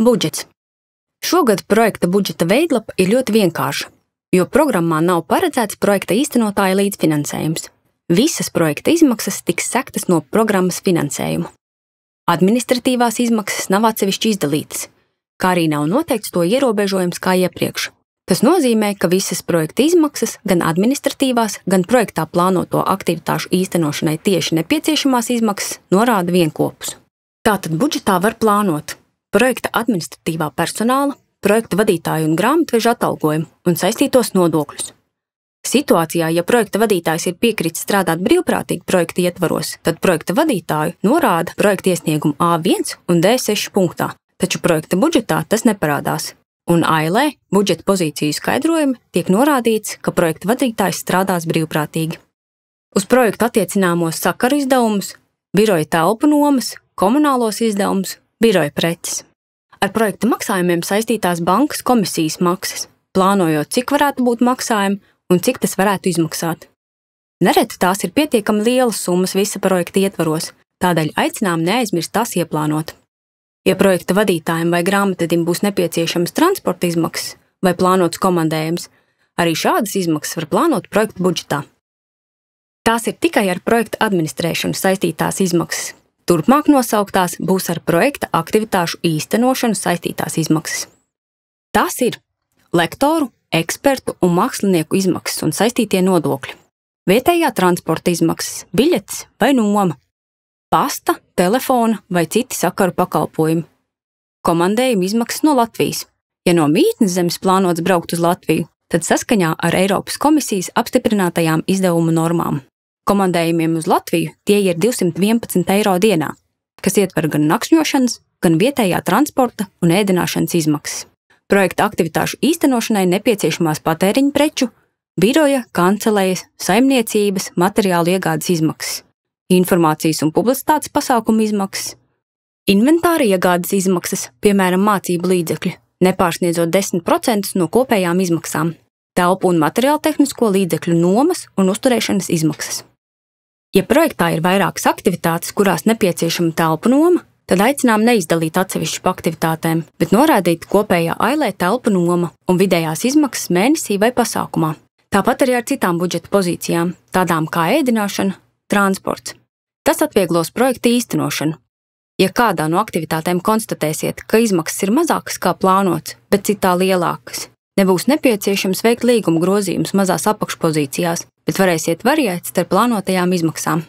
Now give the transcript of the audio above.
Budžets. Šogad projekta budžeta veidlapa ir ļoti vienkārša, jo programmā nav paredzēts projekta īstenotāja līdzfinansējums. Visas projekta izmaksas tiks sektas no programmas finansējuma. Administratīvās izmaksas nav atsevišķi izdalītas, kā arī nav noteikts to ierobežojums kā iepriekš. Tas nozīmē, ka visas projekta izmaksas, gan administratīvās, gan projektā plānoto aktivitāšu īstenošanai tieši nepieciešamās izmaksas, norāda vienopus. Tātad budžetā var plānot, projekta administratīvā personāla, projekta vadītāju un grāmatveža atalgojumu un saistītos nodokļus. Situācijā, ja projekta vadītājs ir piekritis strādāt brīvprātīgi projekta ietvaros, tad projekta vadītāju norāda projekta iesniegumu A1 un D6 punktā, taču projekta budžetā tas neparādās. Un AILē e budžeta pozīciju skaidrojumi tiek norādīts, ka projekta vadītājs strādās brīvprātīgi. Uz projektu attiecināmos sakaru izdevumus, biroja telpu nomas, komunālos izdevumus biroja preces, ar projekta maksājumiem saistītās bankas komisijas maksas, plānojot, cik varētu būt maksājumi un cik tas varētu izmaksāt. Nereti tās ir pietiekami lielas summas visa projekta ietvaros, tādēļ aicinām neaizmirst tās ieplānot. Ja projekta vadītājiem vai grāmatadim būs nepieciešamas transporta izmaksas vai plānots komandējums, arī šādas izmaksas var plānot projekta budžetā. Tās ir tikai ar projekta administrēšanu saistītās izmaksas, Turpmāk nosauktās būs ar projekta aktivitāšu īstenošanu saistītās izmaksas. Tas ir lektoru, ekspertu un mākslinieku izmaksas un saistītie nodokļi, vietējā transporta izmaksas, biļetes vai noma, pasta, telefona vai citi sakaru pakalpojumi, komandējuma izmaksas no Latvijas. Ja no mītnes zemes plānots braukt uz Latviju, tad saskaņā ar Eiropas komisijas apstiprinātajām izdevumu normām komandējumiem uz Latviju tie ir 211 eiro dienā, kas ietver gan nakšņošanas, gan vietējā transporta un ēdināšanas izmaksas. Projekta aktivitāšu īstenošanai nepieciešamās patēriņa preču, biroja, kancelējas, saimniecības, materiālu iegādes izmaksas, informācijas un publicitātes pasākumu izmaksas, inventāra iegādes izmaksas, piemēram, mācību līdzekļi, nepārsniedzot 10% no kopējām izmaksām, telpu un materiālu tehnisko līdzekļu nomas un uzturēšanas izmaksas. Ja projektā ir vairākas aktivitātes, kurās nepieciešama telpu noma, tad aicinām neizdalīt atsevišķu pa aktivitātēm, bet norādīt kopējā ailē telpu noma un vidējās izmaksas mēnesī vai pasākumā. Tāpat arī ar citām budžeta pozīcijām, tādām kā ēdināšana, transports. Tas atvieglos projekta īstenošanu. Ja kādā no aktivitātēm konstatēsiet, ka izmaksas ir mazākas kā plānots, bet citā lielākas, nebūs nepieciešams veikt līguma grozījumus mazās apakšpozīcijās, bet varēsiet variēt starp plānotajām izmaksām.